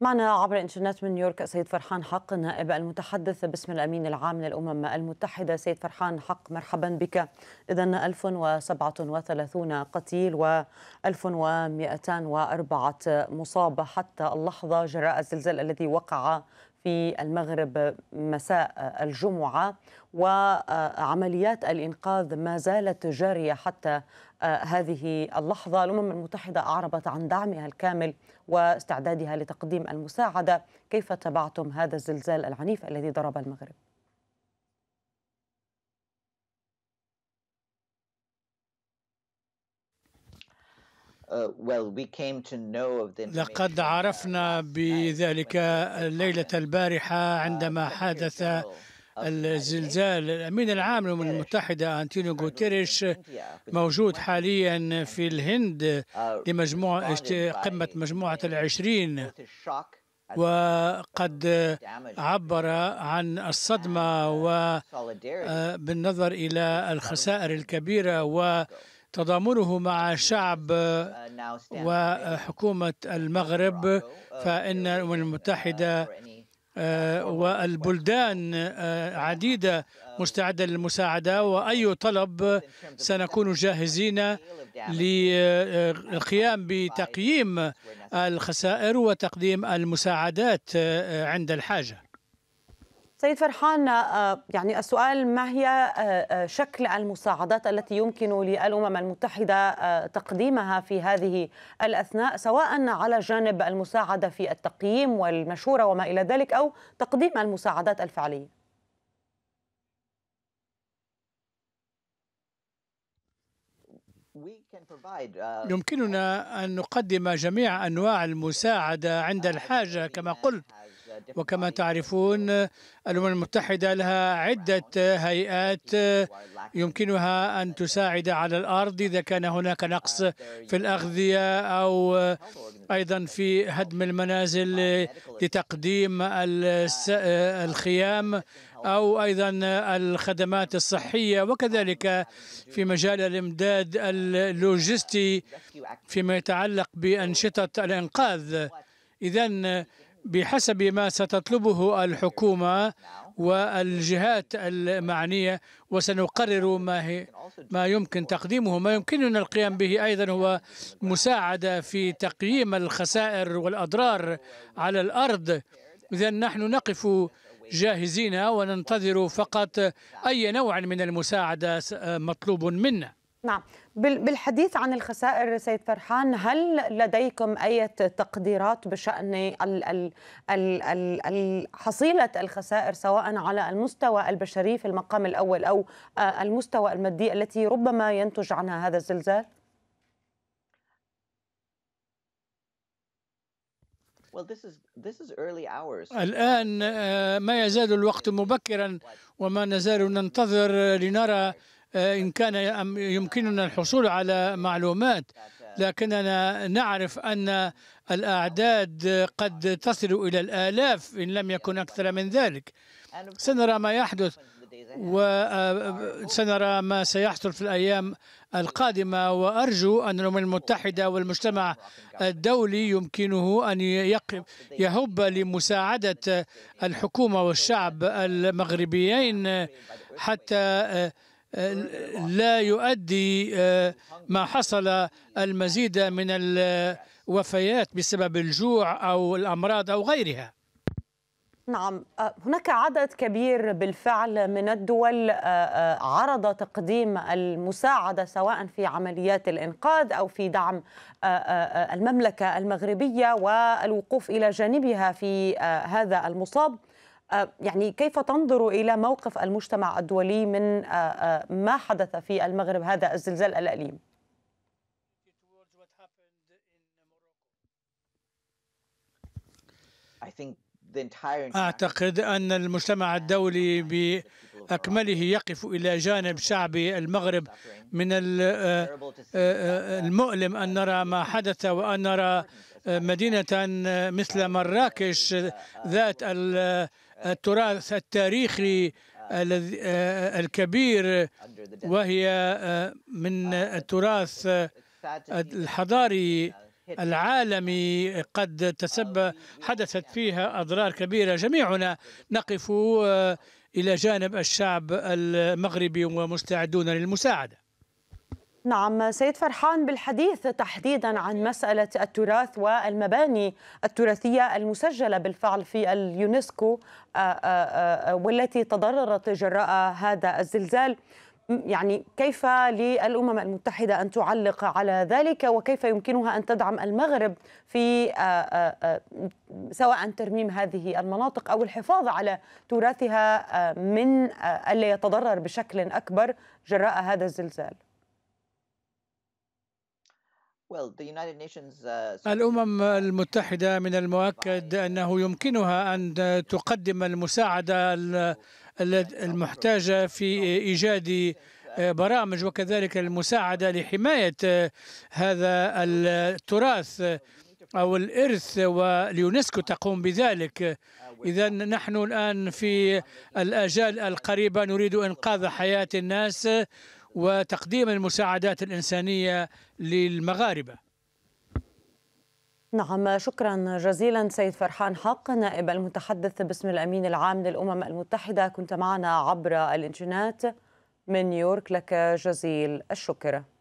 معنا عبر الانترنت من نيويورك سيد فرحان حق نائب المتحدث باسم الامين العام للامم المتحده سيد فرحان حق مرحبا بك اذا 1037 قتيل و 1204 مصاب حتى اللحظه جراء الزلزال الذي وقع في المغرب مساء الجمعة وعمليات الإنقاذ ما زالت جارية حتى آه، هذه اللحظة الأمم المتحدة أعربت عن دعمها الكامل واستعدادها لتقديم المساعدة كيف تبعتم هذا الزلزال العنيف الذي ضرب المغرب؟ Uh, لقد عرفنا uh, بذلك الليلة البارحة uh, عندما حدث الزلزال الأمين العام للأمم المتحدة أنتونيو غوتيريش موجود حاليا في الهند لمجموعة قمة مجموعة العشرين وقد عبر عن الصدمة وبالنظر إلى الخسائر الكبيرة و تضامنه مع شعب آه، وحكومة المغرب فإن الأمم المتحدة آه، والبلدان آه، عديدة مستعدة للمساعدة وأي طلب سنكون جاهزين للقيام بتقييم الخسائر وتقديم المساعدات عند الحاجة سيد فرحان آه، يعني السؤال ما هي آه، آه، شكل المساعدات التي يمكن للأمم المتحدة تقديمها في هذه الأثناء سواء على جانب المساعدة في التقييم والمشورة وما إلى ذلك أو تقديم المساعدات الفعلية uh, يمكننا أن نقدم جميع أنواع المساعدة عند uh, الحاجة كما قلت وكما تعرفون الأمم المتحدة لها عدة هيئات يمكنها أن تساعد على الأرض إذا كان هناك نقص uh, في الأغذية أو أيضا في هدم المنازل uh, لتقديم uh, الخيام أو أيضا الخدمات الصحية وكذلك في مجال الإمداد اللوجستي فيما يتعلق بأنشطة الإنقاذ إذا بحسب ما ستطلبه الحكومة والجهات المعنية وسنقرر ما, هي ما يمكن تقديمه ما يمكننا القيام به أيضا هو مساعدة في تقييم الخسائر والأضرار على الأرض إذا نحن نقف جاهزين وننتظر فقط أي نوع من المساعدة مطلوب منا نعم بالحديث عن الخسائر سيد فرحان هل لديكم أي تقديرات بشأن حصيلة الخسائر سواء على المستوى البشري في المقام الأول أو آه، المستوى المادي التي ربما ينتج عنها هذا الزلزال؟ الآن آه، ما يزال الوقت مبكرا وما نزال ننتظر لنرى آه، إن كان يمكننا الحصول على معلومات لكننا نعرف أن الأعداد قد تصل إلى الآلاف إن لم يكن أكثر من ذلك سنرى ما يحدث وسنرى آه، ما سيحصل في الأيام القادمة وأرجو أن الأمم المتحدة والمجتمع الدولي يمكنه أن يهب لمساعدة الحكومة والشعب المغربيين حتى آه، لا يؤدي آه، ما حصل المزيد من الوفيات بسبب الجوع أو الأمراض أو غيرها نعم آه، هناك عدد كبير بالفعل من الدول آه، عرض تقديم المساعدة سواء في عمليات الإنقاذ أو في دعم المملكة المغربية والوقوف إلى جانبها في هذا المصاب آه، يعني كيف تنظر إلى موقف المجتمع الدولي من آه، آه، ما حدث في المغرب هذا الزلزال الأليم؟ أعتقد أن المجتمع الدولي بأكمله يقف إلى جانب شعب المغرب من المؤلم أن نرى ما حدث وأن نرى مدينة مثل مراكش ذات التراث التاريخي آه، الكبير وهي آه، من التراث الحضاري العالمي قد تسبب حدثت فيها أضرار كبيرة جميعنا نقف آه، إلى جانب الشعب المغربي ومستعدون للمساعدة نعم سيد فرحان بالحديث تحديدا عن مسألة التراث والمباني التراثية المسجلة بالفعل في اليونسكو آه، آه، آه، والتي تضررت جراء هذا الزلزال يعني كيف للأمم المتحدة أن تعلق على ذلك وكيف يمكنها أن تدعم المغرب في سواء ترميم هذه المناطق أو الحفاظ على تراثها من ألا يتضرر بشكل أكبر جراء هذا الزلزال الأمم المتحدة من المؤكد أنه يمكنها أن تقدم المساعدة المحتاجة في إيجاد برامج وكذلك المساعدة لحماية هذا التراث أو الإرث واليونسكو تقوم بذلك إذا نحن الآن في الآجال القريبة نريد إنقاذ حياة الناس وتقديم المساعدات الإنسانية للمغاربة نعم شكرا جزيلا سيد فرحان حق نائب المتحدث باسم الأمين العام للأمم المتحدة كنت معنا عبر الإنترنت من نيويورك لك جزيل الشكر